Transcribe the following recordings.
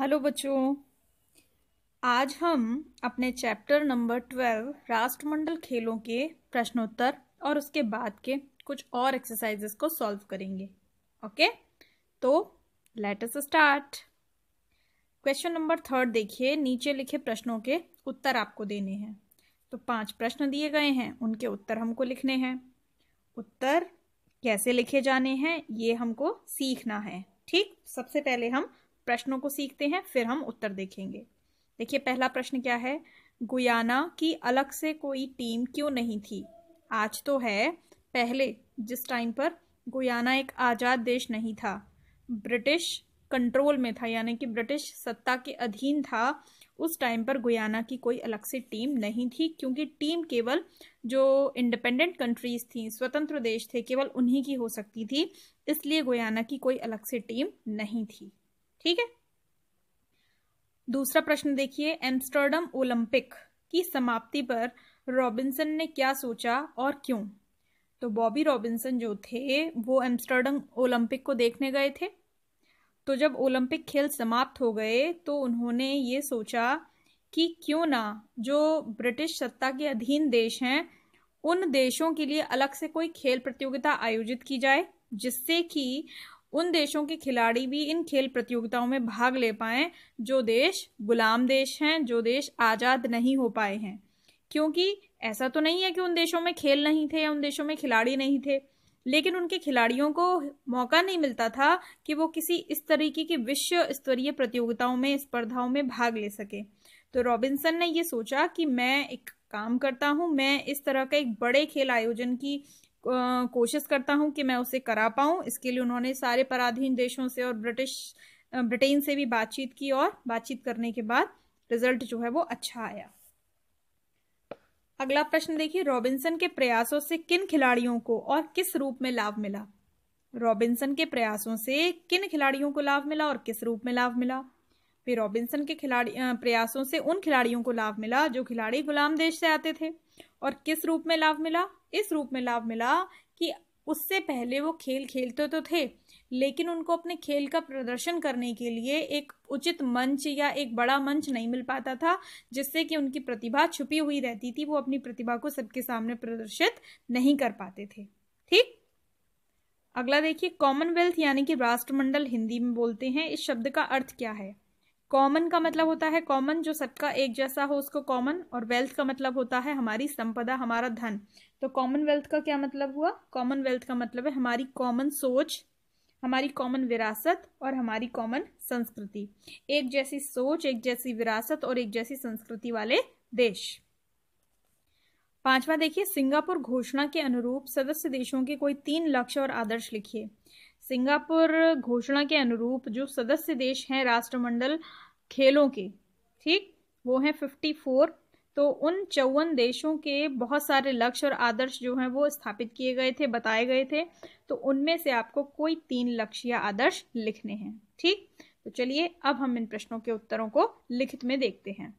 Hello बच्चों आज हम अपने चैप्टर नंबर ट्वेल्व राष्ट्रमंडल खेलों के प्रश्नोत्तर और उसके बाद के कुछ और एक्सरसाइजेस को सॉल्व करेंगे ओके तो let us start question number third देखिए नीचे लिखे प्रश्नों के उत्तर आपको देने हैं तो पांच प्रश्न दिए गए हैं उनके उत्तर हमको लिखने हैं उत्तर कैसे लिखे जाने हैं ये हमको सीखना है ठीक सबसे पहले हम प्रश्नों को सीखते हैं फिर हम उत्तर देखेंगे देखिए पहला प्रश्न क्या है गुयाना की अलग से कोई टीम क्यों नहीं थी आज तो है पहले जिस टाइम पर गुयाना एक आज़ाद देश नहीं था ब्रिटिश कंट्रोल में था यानी कि ब्रिटिश सत्ता के अधीन था उस टाइम पर गुयाना की कोई अलग से टीम नहीं थी क्योंकि टीम केवल जो इंडिपेंडेंट कंट्रीज थी स्वतंत्र देश थे केवल उन्हीं की हो सकती थी इसलिए गुयाना की कोई अलग से टीम नहीं थी ठीक है दूसरा प्रश्न देखिए एम्स्टर्डम ओलंपिक की समाप्ति पर रॉबिन्सन ने क्या सोचा और क्यों तो बॉबी रॉबिन्सन जो थे वो एम्स्टर्डम ओलंपिक को देखने गए थे तो जब ओलंपिक खेल समाप्त हो गए तो उन्होंने ये सोचा कि क्यों ना जो ब्रिटिश सत्ता के अधीन देश हैं उन देशों के लिए अलग से कोई खेल प्रतियोगिता आयोजित की जाए जिससे कि उन देशों के खिलाड़ी भी इन खेल प्रतियोगिताओं में भाग ले पाएँ जो देश गुलाम देश हैं जो देश आज़ाद नहीं हो पाए हैं क्योंकि ऐसा तो नहीं है कि उन देशों में खेल नहीं थे या उन देशों में खिलाड़ी नहीं थे लेकिन उनके खिलाड़ियों को मौका नहीं मिलता था कि वो किसी इस तरीके की विश्व स्तरीय प्रतियोगिताओं में स्पर्धाओं में भाग ले सके तो रॉबिन्सन ने ये सोचा कि मैं एक काम करता हूँ मैं इस तरह का एक बड़े खेल आयोजन की कोशिश करता हूं कि मैं उसे करा पाऊं इसके लिए उन्होंने सारे पराधीन देशों से और ब्रिटिश ब्रिटेन से भी बातचीत की और बातचीत करने के बाद रिजल्ट जो है वो अच्छा आया अगला प्रश्न देखिए रॉबिन्सन के प्रयासों से किन खिलाड़ियों को और किस रूप में लाभ मिला रॉबिन्सन के प्रयासों से किन खिलाड़ियों को लाभ मिला और किस रूप में लाभ मिला फिर रॉबिन्सन के खिलाड़ी प्रयासों से उन खिलाड़ियों को लाभ मिला जो खिलाड़ी गुलाम देश से आते थे और किस रूप में लाभ मिला इस रूप में लाभ मिला कि उससे पहले वो खेल खेलते तो थे लेकिन उनको अपने खेल का प्रदर्शन करने के लिए एक उचित मंच या एक बड़ा मंच नहीं मिल पाता था जिससे कि उनकी प्रतिभा छुपी हुई रहती थी वो अपनी प्रतिभा को सबके सामने प्रदर्शित नहीं कर पाते थे ठीक अगला देखिए कॉमनवेल्थ यानी कि राष्ट्रमंडल हिंदी में बोलते हैं इस शब्द का अर्थ क्या है कॉमन का मतलब होता है कॉमन जो सबका एक जैसा हो उसको कॉमन और वेल्थ का मतलब होता है हमारी संपदा हमारा धन तो कॉमनवेल्थ का क्या मतलब हुआ कॉमनवेल्थ का मतलब है हमारी कॉमन सोच हमारी कॉमन विरासत और हमारी कॉमन संस्कृति एक जैसी सोच एक जैसी विरासत और एक जैसी संस्कृति वाले देश पांचवा देखिए सिंगापुर घोषणा के अनुरूप सदस्य देशों के कोई तीन लक्ष्य और आदर्श लिखिए सिंगापुर घोषणा के अनुरूप जो सदस्य देश हैं राष्ट्रमंडल खेलों के ठीक वो हैं 54 तो उन चौवन देशों के बहुत सारे लक्ष्य और आदर्श जो हैं वो स्थापित किए गए थे बताए गए थे तो उनमें से आपको कोई तीन लक्ष्य या आदर्श लिखने हैं ठीक तो चलिए अब हम इन प्रश्नों के उत्तरों को लिखित में देखते हैं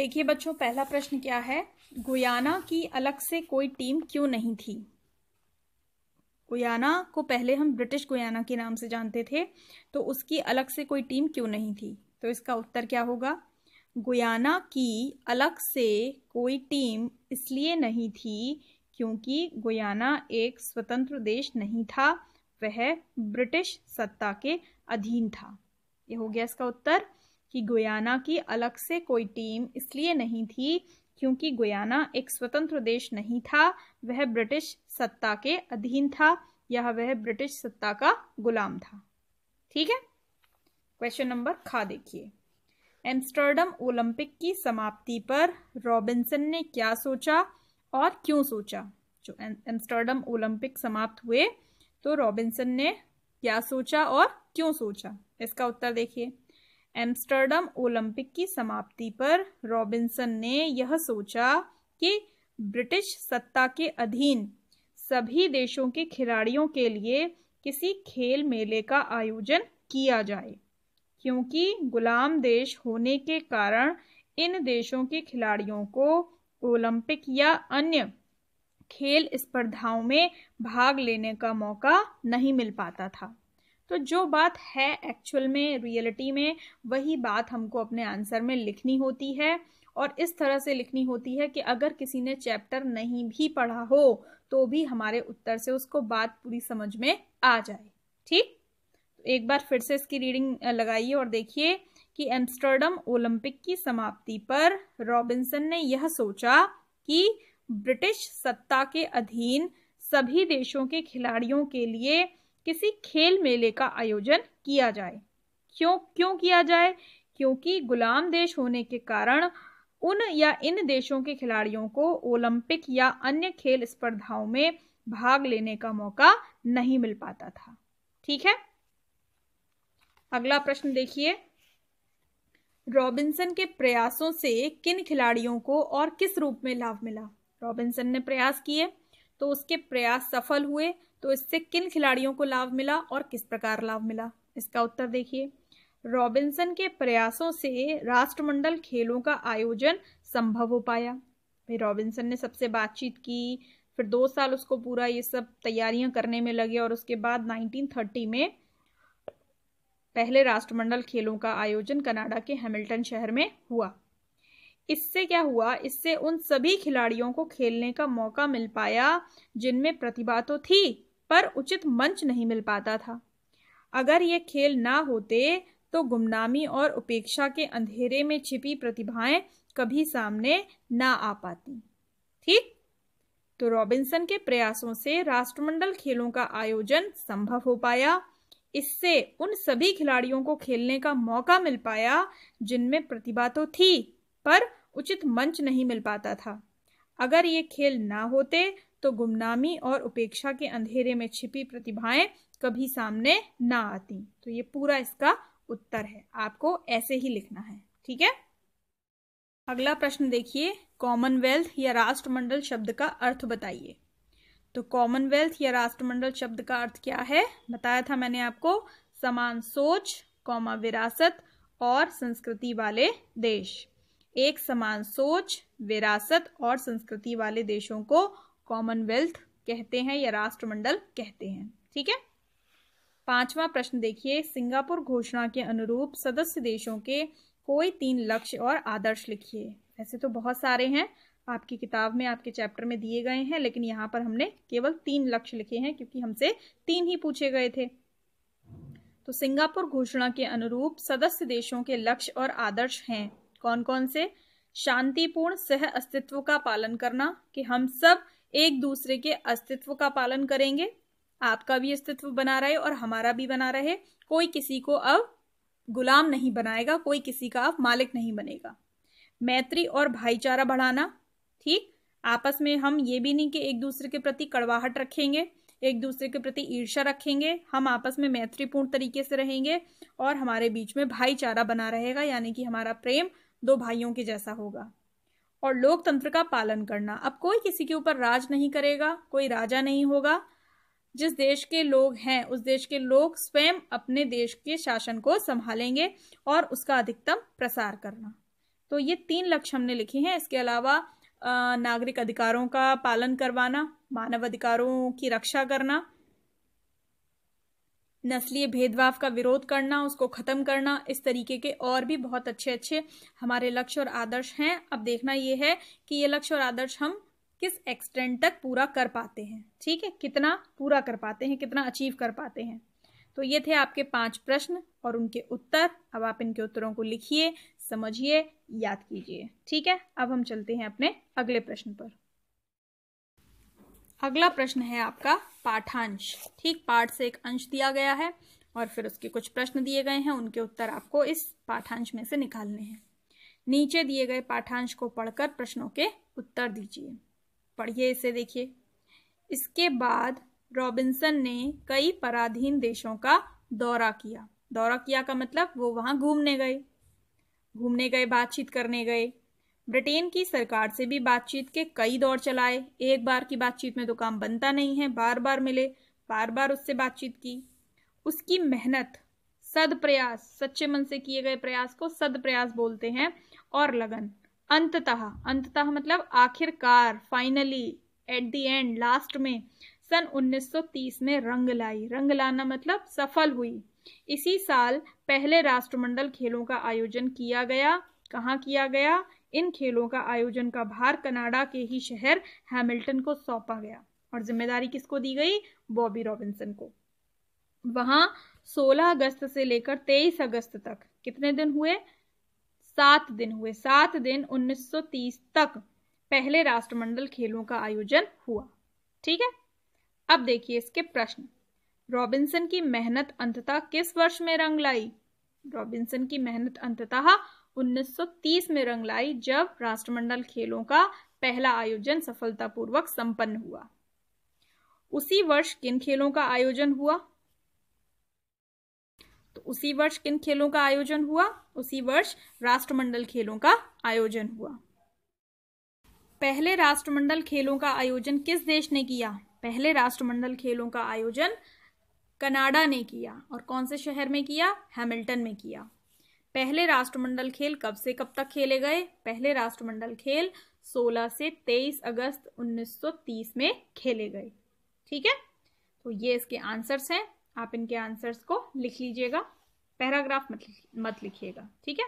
देखिए बच्चों पहला प्रश्न क्या है गुयाना की अलग से कोई टीम क्यों नहीं थी गुयाना को पहले हम ब्रिटिश गुयाना के नाम से जानते थे तो उसकी अलग से कोई टीम क्यों नहीं थी तो इसका उत्तर क्या होगा गुयाना की अलग से कोई टीम इसलिए नहीं थी क्योंकि गुयाना एक स्वतंत्र देश नहीं था वह ब्रिटिश सत्ता के अधीन था यह हो गया इसका उत्तर कि गुयाना की अलग से कोई टीम इसलिए नहीं थी क्योंकि गुयाना एक स्वतंत्र देश नहीं था वह ब्रिटिश सत्ता के अधीन था यह वह ब्रिटिश सत्ता का गुलाम था ठीक है क्वेश्चन नंबर खा देखिए एम्स्टर्डम ओलंपिक की समाप्ति पर रॉबिन्सन ने क्या सोचा और क्यों सोचा जो एम्स्टर्डम ओलंपिक समाप्त हुए तो रॉबिन्सन ने क्या सोचा और क्यों सोचा इसका उत्तर देखिए एम्स्टर्डम ओलंपिक की समाप्ति पर रॉबिन्सन ने यह सोचा कि ब्रिटिश सत्ता के अधीन सभी देशों के खिलाड़ियों के लिए किसी खेल मेले का आयोजन किया जाए क्योंकि गुलाम देश होने के कारण इन देशों के खिलाड़ियों को ओलंपिक या अन्य खेल स्पर्धाओं में भाग लेने का मौका नहीं मिल पाता था तो जो बात है एक्चुअल में रियलिटी में वही बात हमको अपने आंसर में लिखनी होती है और इस तरह से लिखनी होती है कि अगर किसी ने चैप्टर नहीं भी पढ़ा हो तो भी हमारे उत्तर से उसको बात पूरी समझ में आ जाए ठीक तो एक बार फिर से इसकी रीडिंग लगाइए और देखिए कि एम्स्टर्डम ओलंपिक की समाप्ति पर रॉबिन्सन ने यह सोचा कि ब्रिटिश सत्ता के अधीन सभी देशों के खिलाड़ियों के लिए किसी खेल मेले का आयोजन किया जाए क्यों क्यों किया जाए क्योंकि गुलाम देश होने के कारण उन या इन देशों के खिलाड़ियों को ओलंपिक या अन्य खेल स्पर्धाओं में भाग लेने का मौका नहीं मिल पाता था ठीक है अगला प्रश्न देखिए रॉबिन्सन के प्रयासों से किन खिलाड़ियों को और किस रूप में लाभ मिला रॉबिन्सन ने प्रयास किए तो उसके प्रयास सफल हुए तो इससे किन खिलाड़ियों को लाभ मिला और किस प्रकार लाभ मिला इसका उत्तर देखिए रॉबिन्सन के प्रयासों से राष्ट्रमंडल खेलों का आयोजन संभव हो पाया भाई रॉबिन्सन ने सबसे बातचीत की फिर दो साल उसको पूरा ये सब तैयारियां करने में लगे और उसके बाद 1930 में पहले राष्ट्रमंडल खेलों का आयोजन कनाडा के हैमिल्टन शहर में हुआ इससे क्या हुआ इससे उन सभी खिलाड़ियों को खेलने का मौका मिल पाया जिनमें प्रतिभा तो थी पर उचित मंच नहीं मिल पाता था अगर ये खेल ना होते तो गुमनामी और उपेक्षा के अंधेरे में छिपी प्रतिभाएं कभी सामने ना आ पाती ठीक तो रॉबिन्सन के प्रयासों से राष्ट्रमंडल खेलों का आयोजन संभव हो पाया इससे उन सभी खिलाड़ियों को खेलने का मौका मिल पाया जिनमें प्रतिभा तो थी पर उचित मंच नहीं मिल पाता था अगर ये खेल ना होते तो गुमनामी और उपेक्षा के अंधेरे में छिपी प्रतिभाएं कभी सामने ना आती तो ये पूरा इसका उत्तर है आपको ऐसे ही लिखना है ठीक है अगला प्रश्न देखिए कॉमनवेल्थ या राष्ट्रमंडल शब्द का अर्थ बताइए तो कॉमनवेल्थ या राष्ट्रमंडल शब्द का अर्थ क्या है बताया था मैंने आपको समान सोच कौमा विरासत और संस्कृति वाले देश एक समान सोच विरासत और संस्कृति वाले देशों को कॉमनवेल्थ कहते हैं या राष्ट्रमंडल कहते हैं ठीक है पांचवा प्रश्न देखिए सिंगापुर घोषणा के अनुरूप सदस्य देशों के कोई तीन लक्ष्य और आदर्श लिखिए ऐसे तो बहुत सारे हैं आपकी किताब में आपके चैप्टर में दिए गए हैं लेकिन यहाँ पर हमने केवल तीन लक्ष्य लिखे हैं क्योंकि हमसे तीन ही पूछे गए थे तो सिंगापुर घोषणा के अनुरूप सदस्य देशों के लक्ष्य और आदर्श हैं कौन कौन से शांतिपूर्ण सह अस्तित्व का पालन करना कि हम सब एक दूसरे के अस्तित्व का पालन करेंगे आपका भी अस्तित्व बना रहे और हमारा भी बना रहे कोई किसी को अब गुलाम नहीं बनाएगा कोई किसी का अब मालिक नहीं बनेगा मैत्री और भाईचारा बढ़ाना ठीक आपस में हम ये भी नहीं कि एक दूसरे के प्रति कड़वाहट रखेंगे एक दूसरे के प्रति ईर्षा रखेंगे हम आपस में मैत्रीपूर्ण तरीके से रहेंगे और हमारे बीच में भाईचारा बना रहेगा यानी कि हमारा प्रेम दो भाइयों के जैसा होगा और लोकतंत्र का पालन करना अब कोई किसी के ऊपर राज नहीं करेगा कोई राजा नहीं होगा जिस देश के लोग हैं उस देश के लोग स्वयं अपने देश के शासन को संभालेंगे और उसका अधिकतम प्रसार करना तो ये तीन लक्ष्य हमने लिखे हैं इसके अलावा नागरिक अधिकारों का पालन करवाना मानव अधिकारों की रक्षा करना नस्लीय भेदभाव का विरोध करना उसको ख़त्म करना इस तरीके के और भी बहुत अच्छे अच्छे हमारे लक्ष्य और आदर्श हैं अब देखना ये है कि ये लक्ष्य और आदर्श हम किस एक्सटेंट तक पूरा कर पाते हैं ठीक है कितना पूरा कर पाते हैं कितना अचीव कर पाते हैं तो ये थे आपके पांच प्रश्न और उनके उत्तर अब आप इनके उत्तरों को लिखिए समझिए याद कीजिए ठीक है अब हम चलते हैं अपने अगले प्रश्न पर अगला प्रश्न है आपका पाठांश ठीक पाठ से एक अंश दिया गया है और फिर उसके कुछ प्रश्न दिए गए हैं उनके उत्तर आपको इस पाठांश में से निकालने हैं नीचे दिए गए पाठांश को पढ़कर प्रश्नों के उत्तर दीजिए पढ़िए इसे देखिए इसके बाद रॉबिन्सन ने कई पराधीन देशों का दौरा किया दौरा किया का मतलब वो वहाँ घूमने गए घूमने गए बातचीत करने गए ब्रिटेन की सरकार से भी बातचीत के कई दौर चलाए एक बार की बातचीत में तो काम बनता नहीं है बार बार मिले बार बार उससे बातचीत की उसकी मेहनत सद प्रयास सच्चे मन से किए गए प्रयास को सद प्रयास बोलते हैं और लगन अंततः अंततः मतलब आखिरकार finally at the end last में सन 1930 में रंग लाई रंग लाना मतलब सफल हुई इसी साल पहले राष्ट्रमंडल खेलों का आयोजन किया गया कहाँ किया गया इन खेलों का आयोजन का भार कनाडा के ही शहर हैमिल्टन को सौंपा गया और जिम्मेदारी किसको दी गई बॉबी रॉबिन्सन को वहां 16 अगस्त से लेकर 23 अगस्त तक कितने दिन हुए सात दिन हुए सात दिन 1930 तक पहले राष्ट्रमंडल खेलों का आयोजन हुआ ठीक है अब देखिए इसके प्रश्न रॉबिन्सन की मेहनत अंततः किस वर्ष में रंग लाई रॉबिन्सन की मेहनत अंततः 1930 में रंग लाई जब राष्ट्रमंडल खेलों का पहला आयोजन सफलतापूर्वक संपन्न हुआ उसी वर्ष किन खेलों का आयोजन हुआ तो उसी वर्ष किन खेलों का आयोजन हुआ उसी वर्ष राष्ट्रमंडल खेलों का आयोजन हुआ पहले राष्ट्रमंडल खेलों का आयोजन किस देश ने किया पहले राष्ट्रमंडल खेलों का आयोजन कनाडा ने किया और कौन से शहर में किया हैमिल्टन में किया पहले राष्ट्रमंडल खेल कब से कब तक खेले गए पहले राष्ट्रमंडल खेल 16 से 23 अगस्त 1930 में खेले गए ठीक है तो ये इसके आंसर्स हैं आप इनके आंसर्स को लिख लीजिएगा पैराग्राफ मत मत लिखिएगा ठीक है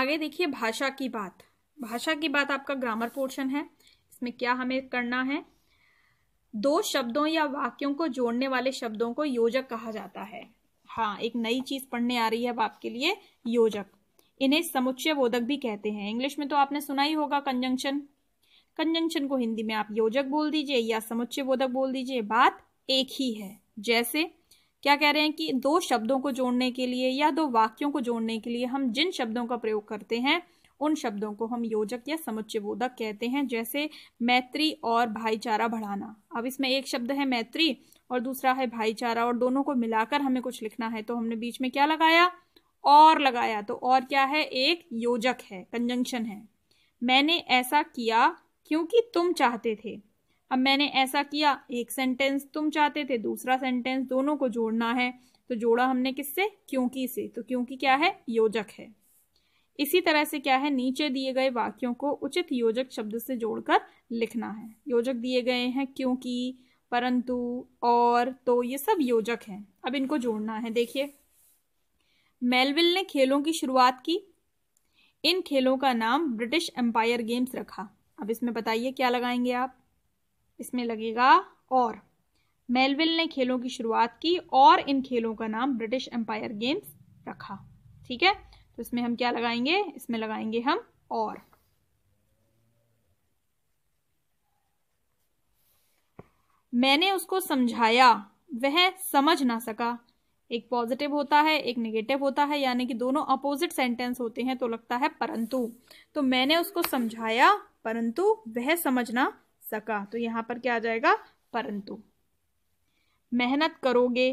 आगे देखिए भाषा की बात भाषा की बात आपका ग्रामर पोर्शन है इसमें क्या हमें करना है दो शब्दों या वाक्यों को जोड़ने वाले शब्दों को योजक कहा जाता है हाँ एक नई चीज पढ़ने आ रही है अब आपके लिए योजक इन्हें समुच्चय बोधक भी कहते हैं इंग्लिश में तो आपने सुना ही होगा कंजंक्शन कंजंक्शन को हिंदी में आप योजक बोल दीजिए या समुच्चय बोधक बोल दीजिए बात एक ही है जैसे क्या कह रहे हैं कि दो शब्दों को जोड़ने के लिए या दो वाक्यों को जोड़ने के लिए हम जिन शब्दों का प्रयोग करते हैं उन शब्दों को हम योजक या समुच्चयबोधक कहते हैं जैसे मैत्री और भाईचारा बढ़ाना अब इसमें एक शब्द है मैत्री और दूसरा है भाईचारा और दोनों को मिलाकर हमें कुछ लिखना है तो हमने बीच में क्या लगाया और लगाया तो और क्या है एक योजक है कंजंक्शन है मैंने ऐसा किया क्योंकि तुम चाहते थे अब मैंने ऐसा किया एक सेंटेंस तुम चाहते थे दूसरा सेंटेंस दोनों को जोड़ना है तो जोड़ा हमने किससे क्योंकि से तो क्योंकि क्या है योजक है इसी तरह से क्या है नीचे दिए गए वाक्यों को उचित योजक शब्द से जोड़कर लिखना है योजक दिए गए हैं क्योंकि परंतु और तो ये सब योजक हैं अब इनको जोड़ना है देखिए मेलविल ने खेलों की शुरुआत की इन खेलों का नाम ब्रिटिश एम्पायर गेम्स रखा अब इसमें बताइए क्या लगाएंगे आप इसमें लगेगा और मेलविल ने खेलों की शुरुआत की और इन खेलों का नाम ब्रिटिश एम्पायर गेम्स रखा ठीक है तो इसमें हम क्या लगाएंगे इसमें लगाएंगे हम और मैंने उसको समझाया वह समझ ना सका एक पॉजिटिव होता है एक नेगेटिव होता है यानी कि दोनों अपोजिट सेंटेंस होते हैं तो लगता है परंतु तो मैंने उसको समझाया परंतु वह समझ ना सका तो यहां पर क्या आ जाएगा परंतु मेहनत करोगे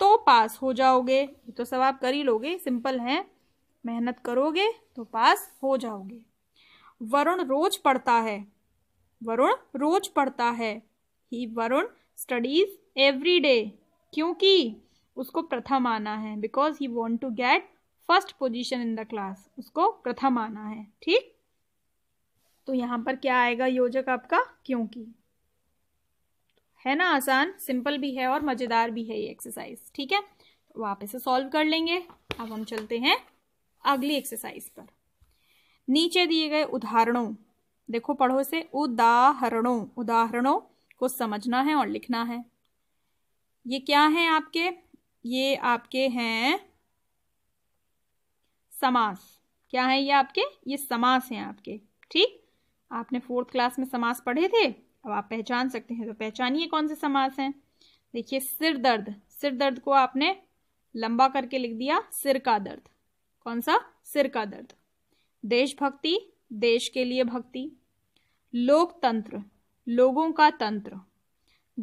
तो पास हो जाओगे ये तो सब आप कर ही लोगे सिंपल है मेहनत करोगे तो पास हो जाओगे वरुण रोज पढ़ता है वरुण रोज पढ़ता है ही वरुण स्टडीज एवरी डे क्योंकि उसको प्रथम आना है because he want to get first position in the class उसको प्रथम आना है ठीक तो यहाँ पर क्या आएगा योजक आपका क्योंकि है ना आसान सिंपल भी है और मज़ेदार भी है ये एक्सरसाइज ठीक है तो आप इसे सॉल्व कर लेंगे अब हम चलते हैं अगली एक्सरसाइज पर नीचे दिए गए उदाहरणों देखो पढ़ो से उदाहरणों उदाहरणों को समझना है और लिखना है ये क्या है आपके ये आपके हैं समास क्या है ये आपके ये समास हैं आपके ठीक आपने फोर्थ क्लास में समास पढ़े थे अब आप पहचान सकते हैं तो पहचानिए कौन से समास हैं देखिए सिर दर्द सिर दर्द को आपने लंबा करके लिख दिया सिर का दर्द कौन सा सिर का दर्द देशभक्ति देश के लिए भक्ति लोकतंत्र लोगों का तंत्र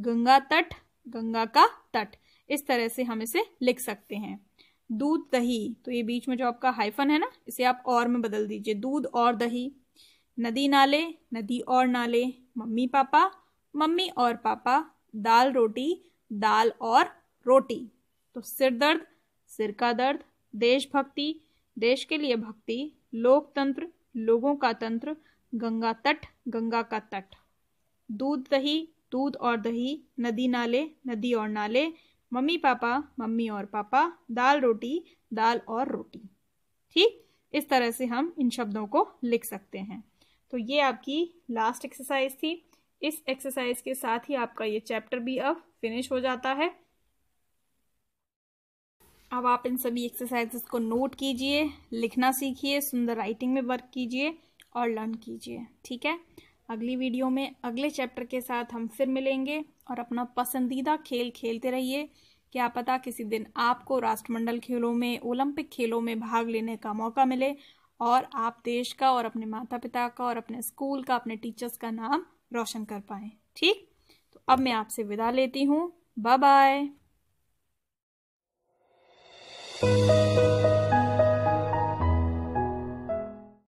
गंगा तट गंगा का तट इस तरह से हम इसे लिख सकते हैं दूध दही तो ये बीच में जो आपका हाइफन है ना इसे आप और में बदल दीजिए दूध और दही नदी नाले नदी और नाले मम्मी पापा मम्मी और पापा दाल रोटी दाल और रोटी तो सिर दर्द सिर का दर्द देशभक्ति देश के लिए भक्ति लोकतंत्र लोगों का तंत्र गंगा तट गंगा का तट दूध दही दूध और दही नदी नाले नदी और नाले मम्मी पापा मम्मी और पापा दाल रोटी दाल और रोटी ठीक इस तरह से हम इन शब्दों को लिख सकते हैं तो ये आपकी लास्ट एक्सरसाइज थी इस एक्सरसाइज के साथ ही आपका ये चैप्टर भी अब फिनिश हो जाता है अब आप इन सभी एक्सरसाइजेस को नोट कीजिए लिखना सीखिए सुंदर राइटिंग में वर्क कीजिए और लर्न कीजिए ठीक है अगली वीडियो में अगले चैप्टर के साथ हम फिर मिलेंगे और अपना पसंदीदा खेल खेलते रहिए क्या पता किसी दिन आपको राष्ट्रमंडल खेलों में ओलंपिक खेलों में भाग लेने का मौका मिले और आप देश का और अपने माता पिता का और अपने स्कूल का अपने टीचर्स का नाम रोशन कर पाएँ ठीक तो अब मैं आपसे विदा लेती हूँ बाय बाय Thank you.